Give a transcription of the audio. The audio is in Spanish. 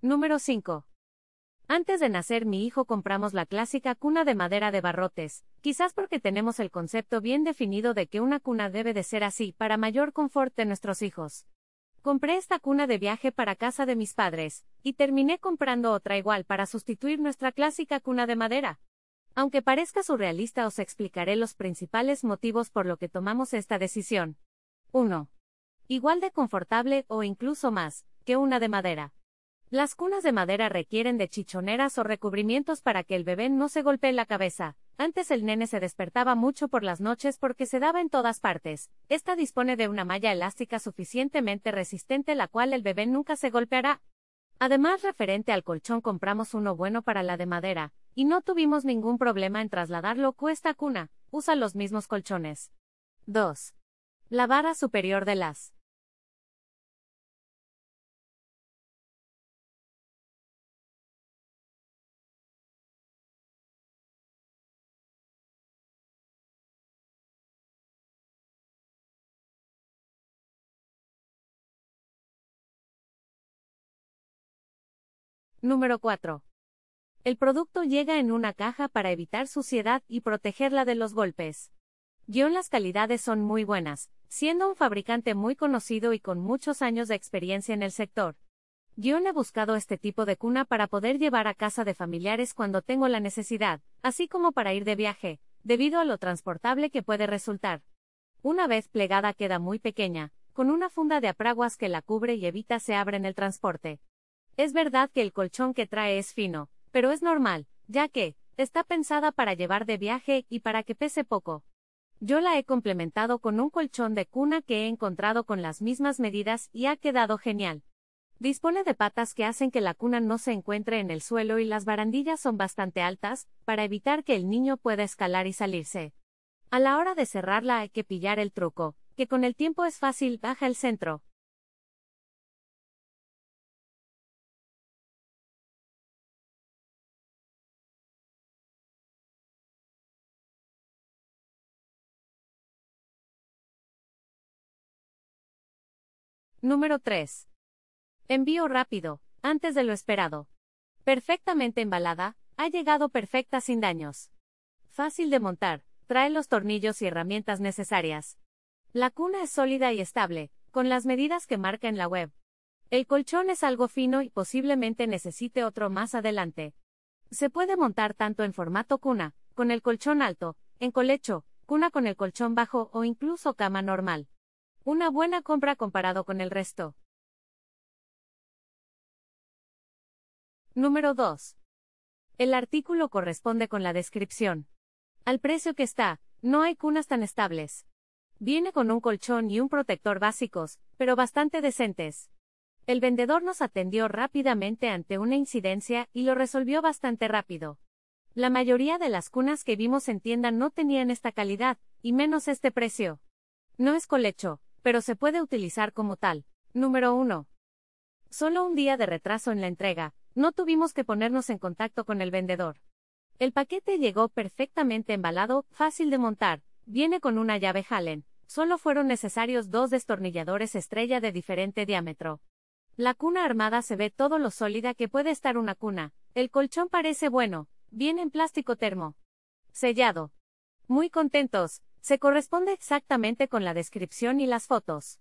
Número 5. Antes de nacer mi hijo compramos la clásica cuna de madera de barrotes, quizás porque tenemos el concepto bien definido de que una cuna debe de ser así para mayor confort de nuestros hijos. Compré esta cuna de viaje para casa de mis padres, y terminé comprando otra igual para sustituir nuestra clásica cuna de madera. Aunque parezca surrealista os explicaré los principales motivos por lo que tomamos esta decisión. 1. Igual de confortable o incluso más, que una de madera. Las cunas de madera requieren de chichoneras o recubrimientos para que el bebé no se golpee la cabeza. Antes el nene se despertaba mucho por las noches porque se daba en todas partes. Esta dispone de una malla elástica suficientemente resistente la cual el bebé nunca se golpeará. Además, referente al colchón compramos uno bueno para la de madera, y no tuvimos ningún problema en trasladarlo cuesta cuna, usa los mismos colchones. 2. La vara superior de las Número 4. El producto llega en una caja para evitar suciedad y protegerla de los golpes. Guión las calidades son muy buenas, siendo un fabricante muy conocido y con muchos años de experiencia en el sector. Guión he buscado este tipo de cuna para poder llevar a casa de familiares cuando tengo la necesidad, así como para ir de viaje, debido a lo transportable que puede resultar. Una vez plegada queda muy pequeña, con una funda de apraguas que la cubre y evita se abre en el transporte. Es verdad que el colchón que trae es fino, pero es normal, ya que, está pensada para llevar de viaje y para que pese poco. Yo la he complementado con un colchón de cuna que he encontrado con las mismas medidas y ha quedado genial. Dispone de patas que hacen que la cuna no se encuentre en el suelo y las barandillas son bastante altas, para evitar que el niño pueda escalar y salirse. A la hora de cerrarla hay que pillar el truco, que con el tiempo es fácil, baja el centro. Número 3. Envío rápido, antes de lo esperado. Perfectamente embalada, ha llegado perfecta sin daños. Fácil de montar, trae los tornillos y herramientas necesarias. La cuna es sólida y estable, con las medidas que marca en la web. El colchón es algo fino y posiblemente necesite otro más adelante. Se puede montar tanto en formato cuna, con el colchón alto, en colecho, cuna con el colchón bajo o incluso cama normal. Una buena compra comparado con el resto. Número 2. El artículo corresponde con la descripción. Al precio que está, no hay cunas tan estables. Viene con un colchón y un protector básicos, pero bastante decentes. El vendedor nos atendió rápidamente ante una incidencia y lo resolvió bastante rápido. La mayoría de las cunas que vimos en tienda no tenían esta calidad, y menos este precio. No es colecho, pero se puede utilizar como tal. Número 1. Solo un día de retraso en la entrega, no tuvimos que ponernos en contacto con el vendedor. El paquete llegó perfectamente embalado, fácil de montar, viene con una llave Hallen. solo fueron necesarios dos destornilladores estrella de diferente diámetro. La cuna armada se ve todo lo sólida que puede estar una cuna, el colchón parece bueno, viene en plástico termo. Sellado. Muy contentos, se corresponde exactamente con la descripción y las fotos.